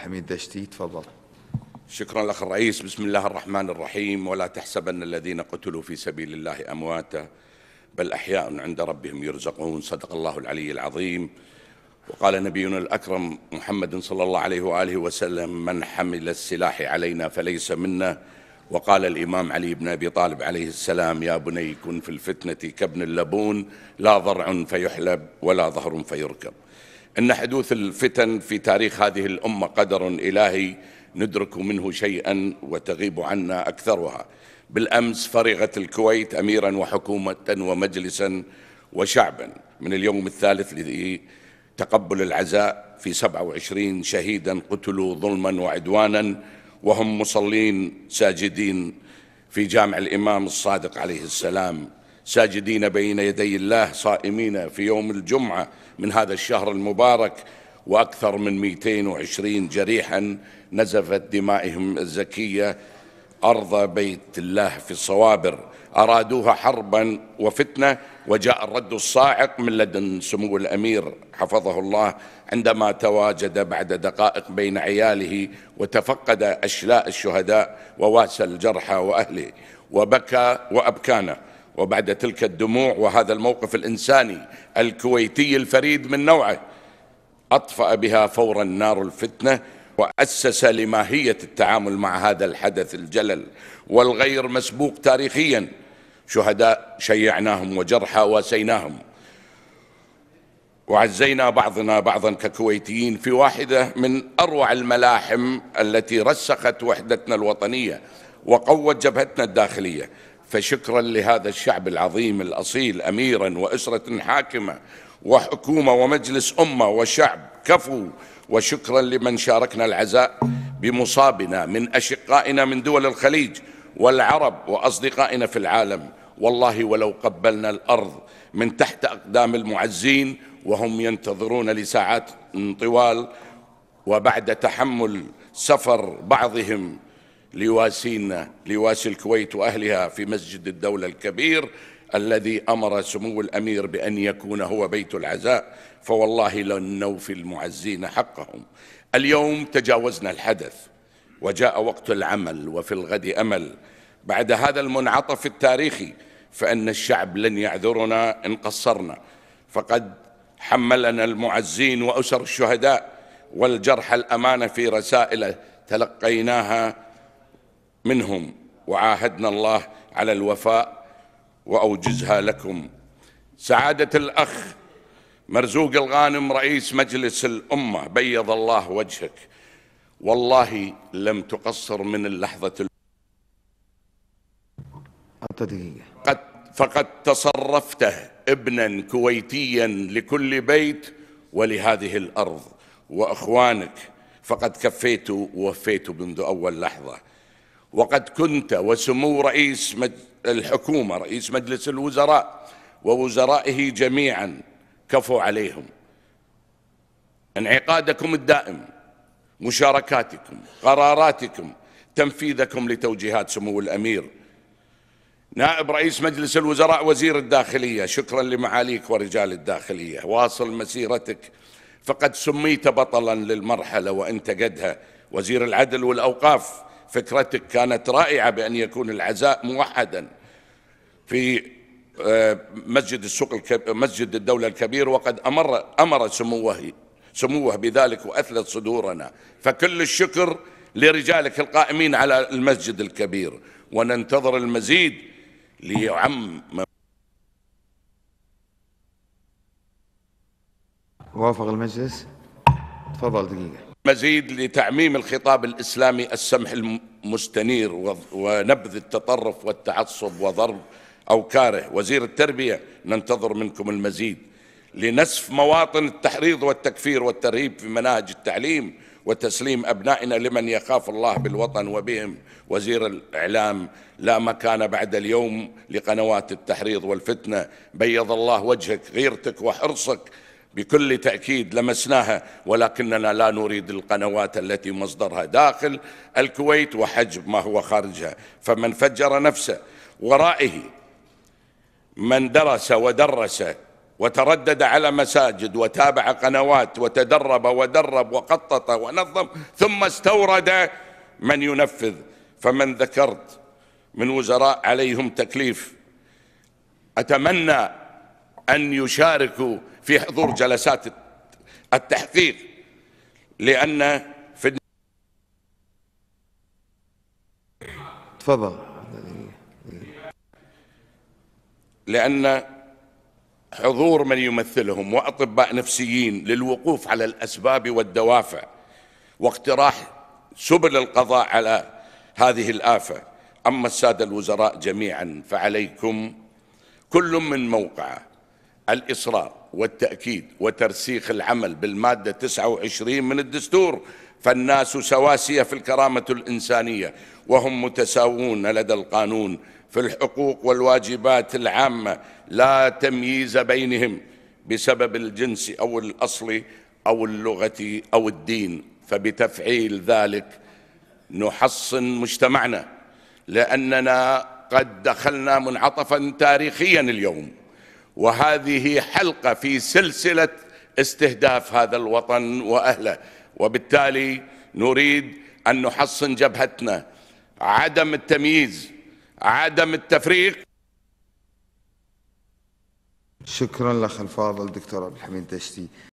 الحميد دشتي تفضل شكرا لأخ الرئيس بسم الله الرحمن الرحيم ولا تحسبن الذين قتلوا في سبيل الله أمواتا بل أحياء عند ربهم يرزقون صدق الله العلي العظيم وقال نبينا الأكرم محمد صلى الله عليه وآله وسلم من حمل السلاح علينا فليس منا وقال الإمام علي بن أبي طالب عليه السلام يا بني كن في الفتنة كابن اللبون لا ضرع فيحلب ولا ظهر فيركب أن حدوث الفتن في تاريخ هذه الأمة قدر إلهي ندرك منه شيئا وتغيب عنا أكثرها بالأمس فرغت الكويت أميرا وحكومة ومجلسا وشعبا من اليوم الثالث لتقبل العزاء في 27 شهيدا قتلوا ظلما وعدوانا وهم مصلين ساجدين في جامع الإمام الصادق عليه السلام ساجدين بين يدي الله صائمين في يوم الجمعة من هذا الشهر المبارك وأكثر من 220 جريحا نزفت دمائهم الزكية أرض بيت الله في الصوابر أرادوها حربا وفتنة وجاء الرد الصاعق من لدن سمو الأمير حفظه الله عندما تواجد بعد دقائق بين عياله وتفقد أشلاء الشهداء وواسى الجرحى وأهله وبكى وأبكانا وبعد تلك الدموع وهذا الموقف الإنساني الكويتي الفريد من نوعه أطفأ بها فورا نار الفتنة وأسس لماهية التعامل مع هذا الحدث الجلل والغير مسبوق تاريخيا شهداء شيعناهم وجرحى واسيناهم وعزينا بعضنا بعضا ككويتيين في واحدة من أروع الملاحم التي رسخت وحدتنا الوطنية وقوت جبهتنا الداخلية فشكرا لهذا الشعب العظيم الاصيل اميرا واسره حاكمه وحكومه ومجلس امه وشعب كفو وشكرا لمن شاركنا العزاء بمصابنا من اشقائنا من دول الخليج والعرب واصدقائنا في العالم والله ولو قبلنا الارض من تحت اقدام المعزين وهم ينتظرون لساعات طوال وبعد تحمل سفر بعضهم ليواسينا ليواسي الكويت واهلها في مسجد الدوله الكبير الذي امر سمو الامير بان يكون هو بيت العزاء فوالله لن نوفي المعزين حقهم. اليوم تجاوزنا الحدث وجاء وقت العمل وفي الغد امل. بعد هذا المنعطف التاريخي فان الشعب لن يعذرنا ان قصرنا فقد حملنا المعزين واسر الشهداء والجرحى الامانه في رسائل تلقيناها منهم وعاهدنا الله على الوفاء وأوجزها لكم سعادة الأخ مرزوق الغانم رئيس مجلس الأمة بيض الله وجهك والله لم تقصر من اللحظة ال... قد فقد تصرفته ابنا كويتيا لكل بيت ولهذه الأرض وأخوانك فقد كفيت ووفيت منذ أول لحظة وقد كنت وسمو رئيس الحكومة رئيس مجلس الوزراء ووزرائه جميعا كفوا عليهم انعقادكم الدائم مشاركاتكم قراراتكم تنفيذكم لتوجيهات سمو الأمير نائب رئيس مجلس الوزراء وزير الداخلية شكرا لمعاليك ورجال الداخلية واصل مسيرتك فقد سميت بطلا للمرحلة وانت قدها وزير العدل والأوقاف فكرتك كانت رائعة بأن يكون العزاء موحدا في آه، مسجد السوق الكب... مسجد الدولة الكبير وقد أمر أمر سموه سموه بذلك وأثلت صدورنا فكل الشكر لرجالك القائمين على المسجد الكبير وننتظر المزيد ليعم وافق المجلس تفضل دقيقه مزيد لتعميم الخطاب الإسلامي السمح المستنير ونبذ التطرف والتعصب وضرب أو كاره وزير التربية ننتظر منكم المزيد لنسف مواطن التحريض والتكفير والترهيب في مناهج التعليم وتسليم أبنائنا لمن يخاف الله بالوطن وبهم وزير الإعلام لا مكان بعد اليوم لقنوات التحريض والفتنة بيض الله وجهك غيرتك وحرصك بكل تاكيد لمسناها ولكننا لا نريد القنوات التي مصدرها داخل الكويت وحجب ما هو خارجها فمن فجر نفسه ورائه من درس ودرس وتردد على مساجد وتابع قنوات وتدرب ودرب وقطط ونظم ثم استورد من ينفذ فمن ذكرت من وزراء عليهم تكليف اتمنى ان يشاركوا في حضور جلسات التحقيق لأن في تفضل لأن حضور من يمثلهم وأطباء نفسيين للوقوف على الأسباب والدوافع واقتراح سبل القضاء على هذه الآفة أما السادة الوزراء جميعا فعليكم كل من موقعه الإصرار والتأكيد وترسيخ العمل بالمادة 29 من الدستور فالناس سواسية في الكرامة الإنسانية وهم متساوون لدى القانون في الحقوق والواجبات العامة لا تمييز بينهم بسبب الجنس أو الأصل أو اللغة أو الدين فبتفعيل ذلك نحصن مجتمعنا لأننا قد دخلنا منعطفا تاريخيا اليوم وهذه حلقة في سلسلة استهداف هذا الوطن وأهله وبالتالي نريد أن نحصن جبهتنا عدم التمييز عدم التفريق شكرا لك الفاضل دكتور عبد الحميد دشتي